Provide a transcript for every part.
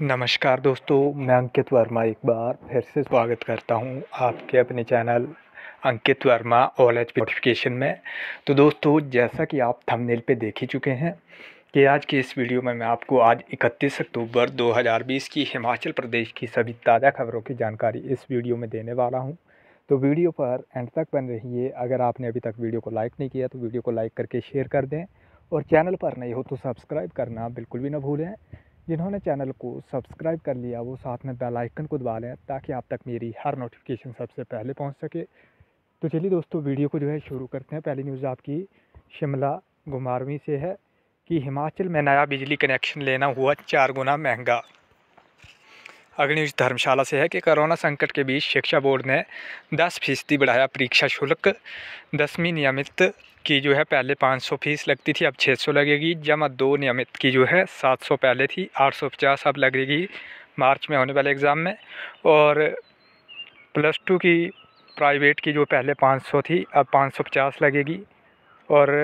नमस्कार दोस्तों मैं अंकित वर्मा एक बार फिर से स्वागत करता हूं आपके अपने चैनल अंकित वर्मा ऑल एच नोटिफिकेशन में तो दोस्तों जैसा कि आप थंबनेल पे देख ही चुके हैं कि आज के इस वीडियो में मैं आपको आज 31 अक्टूबर 2020 की हिमाचल प्रदेश की सभी ताज़ा खबरों की जानकारी इस वीडियो में देने वाला हूँ तो वीडियो पर एंड तक बन रहिए अगर आपने अभी तक वीडियो को लाइक नहीं किया तो वीडियो को लाइक करके शेयर कर दें और चैनल पर नहीं हो तो सब्सक्राइब करना बिल्कुल भी ना भूलें जिन्होंने चैनल को सब्सक्राइब कर लिया वो साथ में बेल आइकन को दबा लें ताकि आप तक मेरी हर नोटिफिकेशन सबसे पहले पहुंच सके तो चलिए दोस्तों वीडियो को जो है शुरू करते हैं पहली न्यूज़ आपकी शिमला घुमारवीं से है कि हिमाचल में नया बिजली कनेक्शन लेना हुआ चार गुना महंगा अग्नि धर्मशाला से है कि कोरोना संकट के बीच शिक्षा बोर्ड ने 10 फीसदी बढ़ाया परीक्षा शुल्क दसवीं नियमित की जो है पहले 500 फीस लगती थी अब 600 लगेगी जमा दो नियमित की जो है 700 पहले थी 850 अब लगेगी मार्च में होने वाले एग्ज़ाम में और प्लस टू की प्राइवेट की जो पहले पाँच थी अब पाँच लगेगी और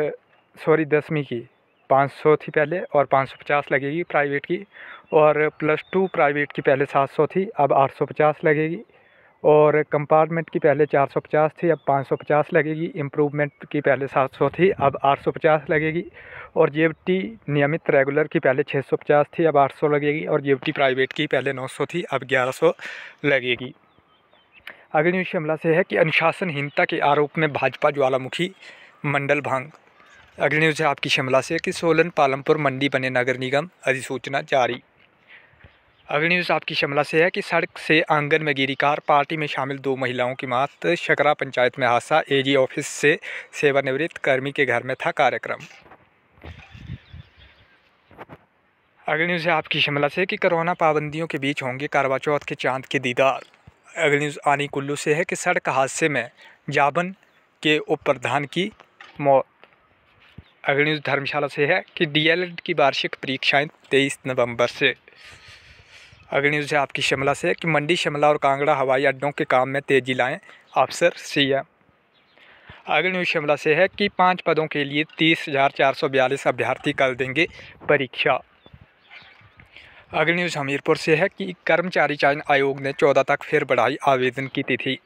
सॉरी दसवीं की 500 थी पहले और 550 लगेगी प्राइवेट की और प्लस टू प्राइवेट की पहले 700 थी अब 850 लगेगी और कंपार्टमेंट की पहले 450 थी अब 550 लगेगी इम्प्रूवमेंट की पहले 700 थी अब 850 लगेगी और जेबटी नियमित रेगुलर की पहले 650 थी अब 800 लगेगी और जेबटी प्राइवेट की पहले 900 थी अब 1100 लगेगी अगली न्यूज़ शिमला से है कि अनुशासनहीनता के आरोप में भाजपा ज्वालामुखी मंडल भांग अगली न्यूज़ है आपकी शिमला से कि सोलन पालमपुर मंडी बने नगर निगम अधिसूचना जारी अगली न्यूज़ आपकी शिमला से है कि सड़क से आंगन में गिरी कार पार्टी में शामिल दो महिलाओं की मौत शकरा पंचायत में हादसा एजी ऑफिस से सेवानिवृत्त कर्मी के घर में था कार्यक्रम अगली न्यूज़ है आपकी शिमला से कि कोरोना पाबंदियों के बीच होंगे करवा चौथ के चांद के दीदार अगली न्यूज़ आनी कुल्लू से है कि सड़क हादसे में जाबन के उप प्रधान की मौत अग्नि धर्मशाला से है कि डीएलएड की वार्षिक परीक्षाएं तेईस नवंबर से अग्नि से आपकी शिमला से कि मंडी शिमला और कांगड़ा हवाई अड्डों के काम में तेजी लाएं अफसर सी एम अग्नि शिमला से है कि पाँच पदों के लिए तीस हज़ार चार सौ बयालीस अभ्यर्थी कल देंगे परीक्षा अग्नि हमीरपुर से है कि कर्मचारी चयन आयोग ने चौदह तक फिर बढ़ाई आवेदन की तिथि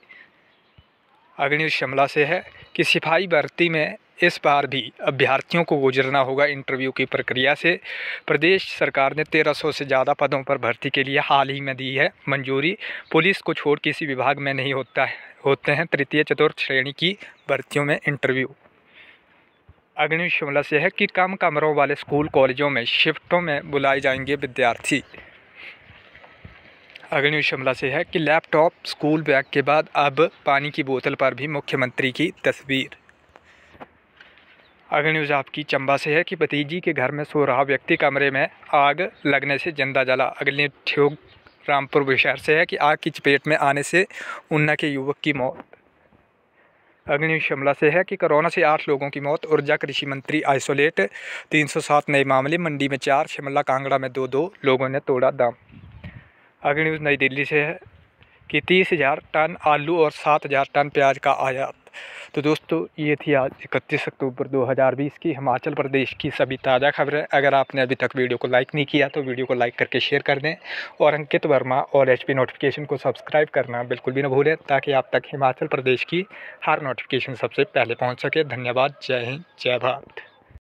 अग्नि शिमला से है कि सिपाही भर्ती में इस बार भी अभ्यर्थियों को गुजरना होगा इंटरव्यू की प्रक्रिया से प्रदेश सरकार ने 1300 से ज़्यादा पदों पर भर्ती के लिए हाल ही में दी है मंजूरी पुलिस को छोड़ किसी विभाग में नहीं होता है होते हैं तृतीय चतुर्थ श्रेणी की भर्तियों में इंटरव्यू अग्नि शिमला से है कि कम कमरों वाले स्कूल कॉलेजों में शिफ्टों में बुलाए जाएंगे विद्यार्थी अग्नि शिमला से है कि लैपटॉप स्कूल बैग के बाद अब पानी की बोतल पर भी मुख्यमंत्री की तस्वीर अगर न्यूज़ आपकी चंबा से है कि भतीजी के घर में सो रहा व्यक्ति कमरे में आग लगने से जिंदा जला अगली न्यूज रामपुर विशहर से है कि आग की चपेट में आने से उन्ना के युवक की मौत अगली न्यूज शिमला से है कि कोरोना से आठ लोगों की मौत ऊर्जा कृषि मंत्री आइसोलेट 307 नए मामले मंडी में चार शिमला कांगड़ा में दो दो लोगों ने तोड़ा दाम अगली न्यूज़ नई दिल्ली से है कि तीस हज़ार टन आलू और सात हज़ार टन प्याज का आयात तो दोस्तों ये थी आज इकतीस अक्टूबर 2020 की हिमाचल प्रदेश की सभी ताज़ा खबरें अगर आपने अभी तक वीडियो को लाइक नहीं किया तो वीडियो को लाइक करके शेयर कर दें और अंकित वर्मा और एच नोटिफिकेशन को सब्सक्राइब करना बिल्कुल भी ना भूलें ताकि आप तक हिमाचल प्रदेश की हर नोटिफिकेशन सबसे पहले पहुँच सके धन्यवाद जय हिंद जय भारत